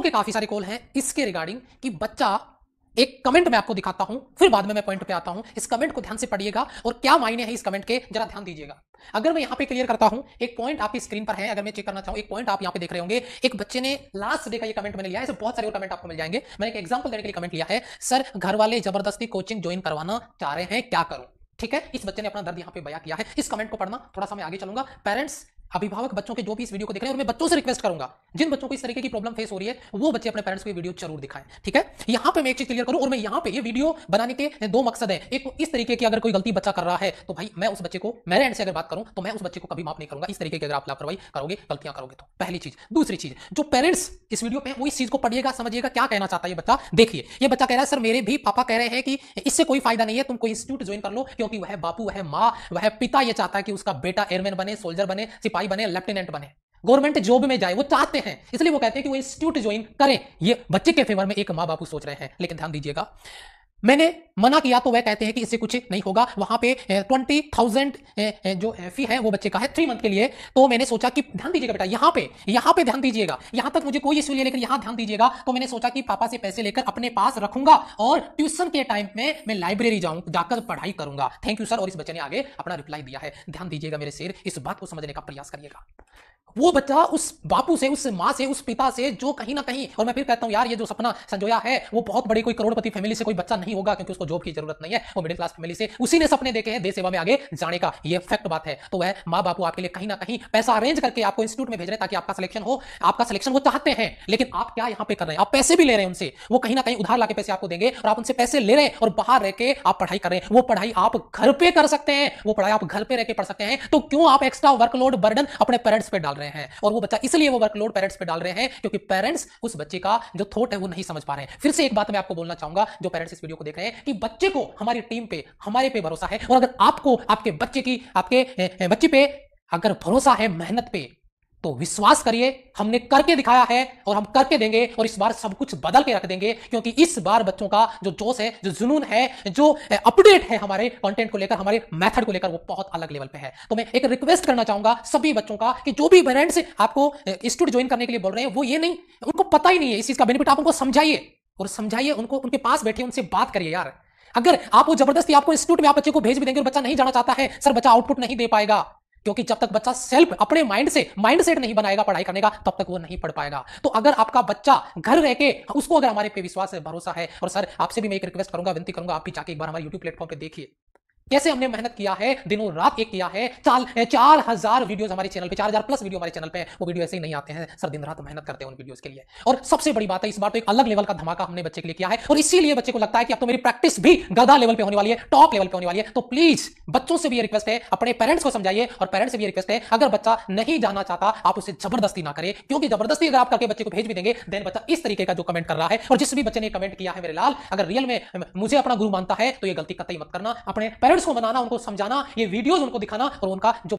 दोनों के काफी सारे कॉल हैं इसके रिगार्डिंग कि बच्चा एक कमेंट मैं आपको दिखाता हूं फिर बाद में मैं पॉइंट पे आता हूं इस कमेंट को ध्यान से पढ़िएगा और क्या मायने हैं इस कमेंट के जरा ध्यान दीजिएगा अगर मैं यहां पे क्लियर करता हूं एक पॉइंट आपकी स्क्रीन पर है अगर मैं चेक करना चाहूं एक पॉइंट आप यहां पे देख रहे होंगे एक बच्चे ने लास्ट डे का ये कमेंट मैंने लिया है बहुत सारे और कमेंट आपको मिल जाएंगे मैंने एक एग्जाम्पल देने के लिए कमेंट लिया है सर घर वाले जबरदस्ती कोचिंग ज्वाइन करवाना चाह रहे हैं क्या करूं ठीक है इस बच्चे ने अपना दर्द यहां पे बया किया है इस कमेंट को पढ़ना थोड़ा सा मैं आगे चलूंगा पेरेंट्स अभिभावक बच्चों के जो भी इस वीडियो को देख रहे हैं और मैं बच्चों से रिक्वेस्ट करूंगा जिन बच्चों को इस तरीके की प्रॉब्लम फेस हो रही है वो बच्चे अपने पेरेंट्स को वीडियो जरूर दिखाएं ठीक है यहां पे मैं एक चीज क्लियर करूं और मैं यहां पे ये वीडियो बनाने के दो मकसद है एक इस तरीके की अगर कोई गलती बच्चा कर रहा है तो भाई मैं उस बच्चे को मेरे एंड से अगर बात करूं तो मैं उस बच्चे को कभी माफ नहीं करूंगा इस तरीके की अगर आप लापरवाही करोगे गलतियां करोगे तो पहली चीज दूसरी चीज जो पेरेंट्स इस वीडियो पे वो इस चीज को पढ़िएगा समझिएगा क्या कहना चाहता है ये बच्चा देखिए ये बच्चा कह रहा है सर मेरे भी पापा कह रहे हैं कि इससे कोई फायदा नहीं है तुम कोई इंस्टीट्यूट ज्वाइन कर लो क्योंकि वह बापू वह माँ वह पिता यह चाहता है कि उसका बेटा एयरमैन बने सोल्जर बने सिपाही सिपाही बने लेफ्टिनेंट बने गवर्नमेंट जॉब में जाए वो चाहते हैं इसलिए वो कहते हैं कि वो इंस्टीट्यूट ज्वाइन करें ये बच्चे के फेवर में एक माँ बापू सोच रहे हैं लेकिन ध्यान दीजिएगा मैंने मना किया तो वह कहते हैं कि इससे कुछ नहीं होगा वहां पे ट्वेंटी थाउजेंड जो फी है वो बच्चे का है थ्री मंथ के लिए तो मैंने सोचा कि ध्यान दीजिएगा बेटा यहाँ पे यहाँ पे ध्यान दीजिएगा यहाँ तक मुझे कोई इश्यू नहीं लेकिन यहाँ ध्यान दीजिएगा तो मैंने सोचा कि पापा से पैसे लेकर अपने पास रखूंगा और ट्यूशन के टाइम में मैं लाइब्रेरी जाऊँ जाकर पढ़ाई करूंगा थैंक यू सर और इस बच्चे ने आगे अपना रिप्लाई दिया है ध्यान दीजिएगा मेरे शेर इस बात को समझने का प्रयास करिएगा वो बच्चा उस बापू से उस माँ से उस पिता से जो कहीं ना कहीं और मैं फिर कहता हूँ यार ये जो सपना संजोया है वो बहुत बड़ी कोई करोड़पति फैमिली से कोई बच्चा नहीं होगा क्योंकि उसको जॉब की जरूरत नहीं है वो मिडिल क्लास फैमिली से उसी ने सपने देखे हैं देश सेवा में आगे जाने का ये फैक्ट बात है तो वह माँ बापू आपके लिए कहीं ना कहीं पैसा अरेंज करके आपको इंस्टीट्यूट में भेज रहे हैं ताकि आपका सिलेक्शन हो आपका सिलेक्शन वो चाहते हैं लेकिन आप क्या यहाँ पे कर रहे हैं आप पैसे भी ले रहे हैं उनसे वो कहीं ना कहीं उधार ला पैसे आपको देंगे और आप उनसे पैसे ले रहे हैं और बाहर रह के आप पढ़ाई कर रहे हैं वो पढ़ाई आप घर पर कर सकते हैं वो पढ़ाई आप घर पर रह के पढ़ सकते हैं तो क्यों आप एक्स्ट्रा वर्कलोड बर्डन अपने पेरेंट्स पर डाल रहे हैं और वो बच्चा इसलिए वो वर्कलोड पेरेंट्स पे डाल रहे हैं क्योंकि पेरेंट्स उस बच्चे का जो थॉट है वो नहीं समझ पा रहे हैं फिर से एक बात मैं आपको बोलना चाहूंगा जो पेरेंट्स इस वीडियो को देख रहे हैं कि बच्चे को हमारी टीम पे हमारे पे भरोसा है और अगर आपको आपके बच्चे की आपके बच्चे पे अगर भरोसा है मेहनत पे तो विश्वास करिए हमने करके दिखाया है और हम करके देंगे और इस बार सब कुछ बदल के रख देंगे क्योंकि इस बार बच्चों का जो जोश है जो जुनून है जो अपडेट है हमारे कंटेंट को लेकर हमारे मेथड को लेकर वो बहुत अलग लेवल पे है तो मैं एक रिक्वेस्ट करना चाहूंगा सभी बच्चों का कि जो भी पेरेंट्स आपको स्टूडेंट ज्वाइन करने के लिए बोल रहे हैं वो ये नहीं उनको पता ही नहीं है इस चीज का बेनिफिट आप उनको समझाइए और समझाइए उनको उनके पास बैठे उनसे बात करिए यार अगर आप वो जबरदस्ती आपको इंस्टीट्यूट में आप बच्चे को भेज भी देंगे और बच्चा नहीं जाना चाहता है सर बच्चा आउटपुट नहीं दे पाएगा क्योंकि जब तक बच्चा सेल्फ अपने माइंड से माइंड सेट नहीं बनाएगा पढ़ाई करने का तब तक वो नहीं पढ़ पाएगा तो अगर आपका बच्चा घर रह के उसको अगर हमारे पे विश्वास है भरोसा है और सर आपसे भी मैं एक रिक्वेस्ट करूंगा विनती करूंगा आप भी जाके एक बार हमारे यूट्यूब प्लेटफॉर्म पर देखिए कैसे हमने मेहनत किया है दिनों रात एक किया है चाल चार हजार वीडियो हमारे चैनल पे चार हजार प्लस वीडियो हमारे चैनल पे वो वीडियो ऐसे ही नहीं आते हैं सर दिन रात मेहनत करते हैं उन वीडियोस के लिए और सबसे बड़ी बात है इस बार तो एक अलग लेवल का धमाका हमने बच्चे के लिए किया है और इसीलिए बच्चे को लगता है कि अब तो मेरी प्रैक्टिस भी गदा लेवल पे होने वाली है टॉप लेवल पे होने वाली है तो प्लीज बच्चों से भी ये रिक्वेस्ट है अपने पेरेंट्स को समझाइए और पेरेंट्स से भी ये रिक्वेस्ट है अगर बच्चा नहीं जाना चाहता आप उसे जबरदस्ती ना करें क्योंकि जबरदस्ती अगर आप करके बच्चे को भेज भी देंगे देन बच्चा इस तरीके का जो कमेंट कर रहा है और जिस भी बच्चे ने कमेंट किया है मेरे लाल अगर रियल में मुझे अपना गुरु मानता है तो ये गलती कतई मत करना अपने पेरेंट्स को मनाना उनको समझाना ये वीडियोज उनको दिखाना और उनका जो